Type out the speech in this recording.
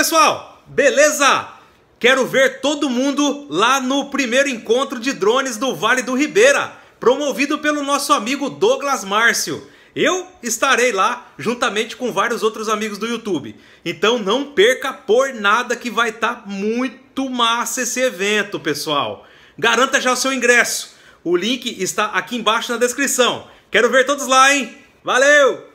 pessoal? Beleza? Quero ver todo mundo lá no primeiro encontro de drones do Vale do Ribeira, promovido pelo nosso amigo Douglas Márcio. Eu estarei lá juntamente com vários outros amigos do YouTube. Então não perca por nada que vai estar tá muito massa esse evento, pessoal. Garanta já o seu ingresso. O link está aqui embaixo na descrição. Quero ver todos lá, hein? Valeu!